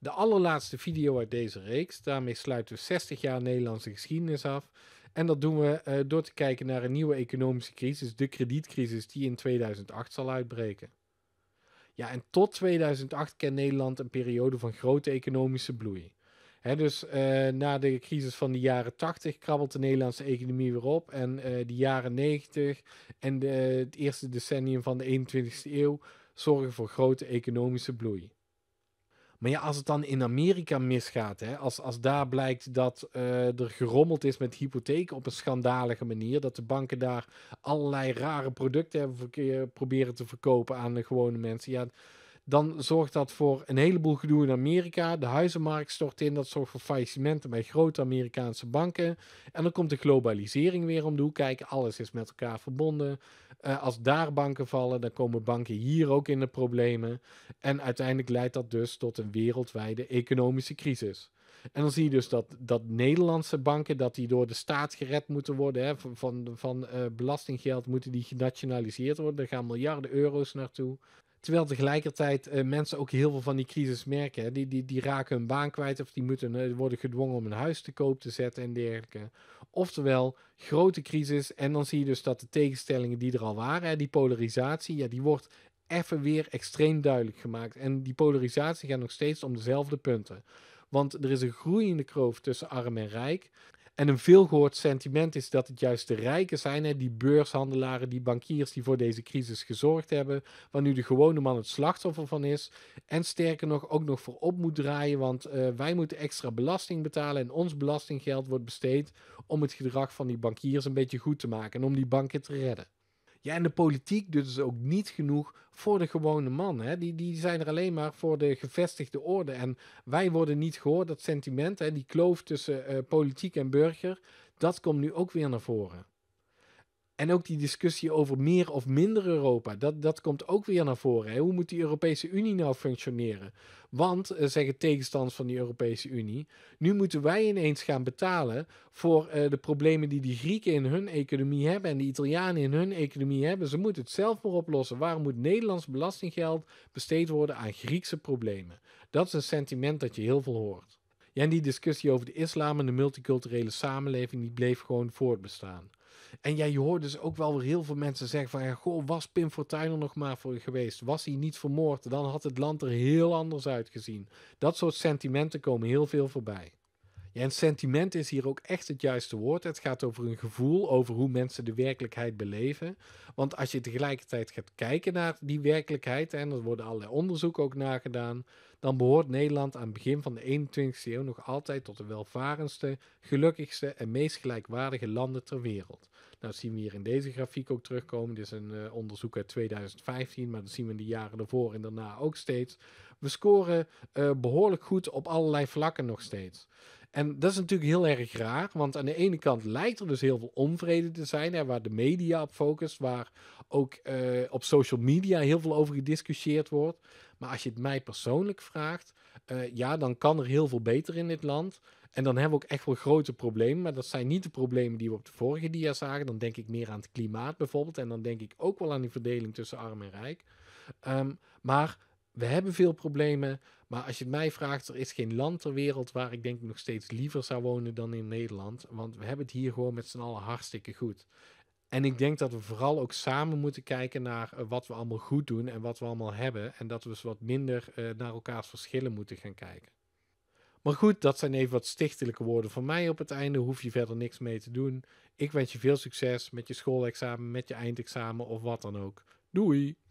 De allerlaatste video uit deze reeks. Daarmee sluiten we 60 jaar Nederlandse geschiedenis af. En dat doen we eh, door te kijken naar een nieuwe economische crisis, de kredietcrisis, die in 2008 zal uitbreken. Ja, en tot 2008 kent Nederland een periode van grote economische bloei. dus eh, na de crisis van de jaren 80 krabbelt de Nederlandse economie weer op. En uh, de jaren 90 en de, het eerste decennium van de 21ste eeuw zorgen voor grote economische bloei. Maar ja, als het dan in Amerika misgaat, hè, als, als daar blijkt dat eh, er gerommeld is met hypotheken op een schandalige manier, dat de banken daar allerlei rare producten hebben proberen te verkopen aan de gewone mensen, ja, dan zorgt dat voor een heleboel gedoe in Amerika. De huizenmarkt stort in. Dat zorgt voor faillissementen bij grote Amerikaanse banken. En dan komt de globalisering weer om de hoek kijken. Alles is met elkaar verbonden. Eh, als daar banken vallen, dan komen banken hier ook in de problemen. En uiteindelijk leidt dat dus tot een wereldwijde economische crisis. En dan zie je dus dat, dat Nederlandse banken, dat die door de staat gered moeten worden. Hè, van van, eh, belastinggeld moeten die genationaliseerd worden. Er gaan miljarden euro's naartoe. Terwijl tegelijkertijd eh, mensen ook heel veel van die crisis merken. Hè. Die, die, die raken hun baan kwijt of die moeten, eh, worden gedwongen om een huis te koop te zetten en dergelijke. Oftewel, grote crisis. En dan zie je dus dat de tegenstellingen die er al waren, hè, die polarisatie, ja, die wordt even weer extreem duidelijk gemaakt. En die polarisatie gaat nog steeds om dezelfde punten. Want er is een groeiende kloof tussen arm en rijk. En een veelgehoord sentiment is dat het juist de rijken zijn, hè, die beurshandelaren, die bankiers die voor deze crisis gezorgd hebben, waar nu de gewone man het slachtoffer van is. En sterker nog, ook nog voor op moet draaien, want eh, wij moeten extra belasting betalen en ons belastinggeld wordt besteed om het gedrag van die bankiers een beetje goed te maken en om die banken te redden. Ja, en de politiek doet dus ook niet genoeg voor de gewone man. Hè? Die, die zijn er alleen maar voor de gevestigde orde. En wij worden niet gehoord, dat sentiment, hè, die kloof tussen eh, politiek en burger, dat komt nu ook weer naar voren. En ook die discussie over meer of minder Europa, dat, dat komt ook weer naar voren. Hè? Hoe moet die Europese Unie nou functioneren? Want, uh, zeggen tegenstanders van die Europese Unie, nu moeten wij ineens gaan betalen voor eh, de problemen die die Grieken in hun economie hebben en de Italianen in hun economie hebben. Ze moeten het zelf maar oplossen. Waarom moet Nederlands belastinggeld besteed worden aan Griekse problemen? Dat is een sentiment dat je heel veel hoort. Ja, en die discussie over de islam en de multiculturele samenleving, die bleef gewoon voortbestaan. En jij hoort dus ook wel weer heel veel mensen zeggen van... Ja, goh, was Pim Fortuyn er nog maar voor geweest? Was hij niet vermoord? Dan had het land er heel anders uitgezien. Dat soort sentimenten komen heel veel voorbij en sentiment is hier ook echt het juiste woord. Het gaat over een gevoel, over hoe mensen de werkelijkheid beleven. Want als je tegelijkertijd gaat kijken naar die werkelijkheid, en er worden allerlei onderzoeken ook nagedaan, dan behoort Nederland aan het begin van de 21ste eeuw nog altijd tot de welvarendste, gelukkigste en meest gelijkwaardige landen ter wereld. Nou, dat zien we hier in deze grafiek ook terugkomen. Dit is een eh, onderzoek uit 2015, maar dat zien we in de jaren ervoor en daarna ook steeds. We scoren eh, behoorlijk goed op allerlei vlakken nog steeds. En dat is natuurlijk heel erg raar, want aan de ene kant lijkt er dus heel veel onvrede te zijn, waar de media op focust, waar ook eh, op social media heel veel over gediscussieerd wordt. Maar als je het mij persoonlijk vraagt, eh, ja, dan kan er heel veel beter in dit land. En dan hebben we ook echt wel grote problemen. Maar dat zijn niet de problemen die we op de vorige dia zagen. Dan denk ik meer aan het klimaat bijvoorbeeld. En dan denk ik ook wel aan die verdeling tussen arm en rijk. Ehm, maar we hebben veel problemen. Maar als je het mij vraagt, er is geen land ter wereld waar ik denk ik nog steeds liever zou wonen dan in Nederland. Want we hebben het hier gewoon met z'n allen hartstikke goed. En ik denk dat we vooral ook samen moeten kijken naar eh, wat we allemaal goed doen en wat we allemaal hebben. En dat we eens wat minder eh, naar elkaars verschillen moeten gaan kijken. Maar goed, dat zijn even wat stichtelijke woorden van mij op het einde. Hoef je verder niks mee te doen. Ik wens je veel succes met je schoolexamen, met je eindexamen of wat dan ook. Doei!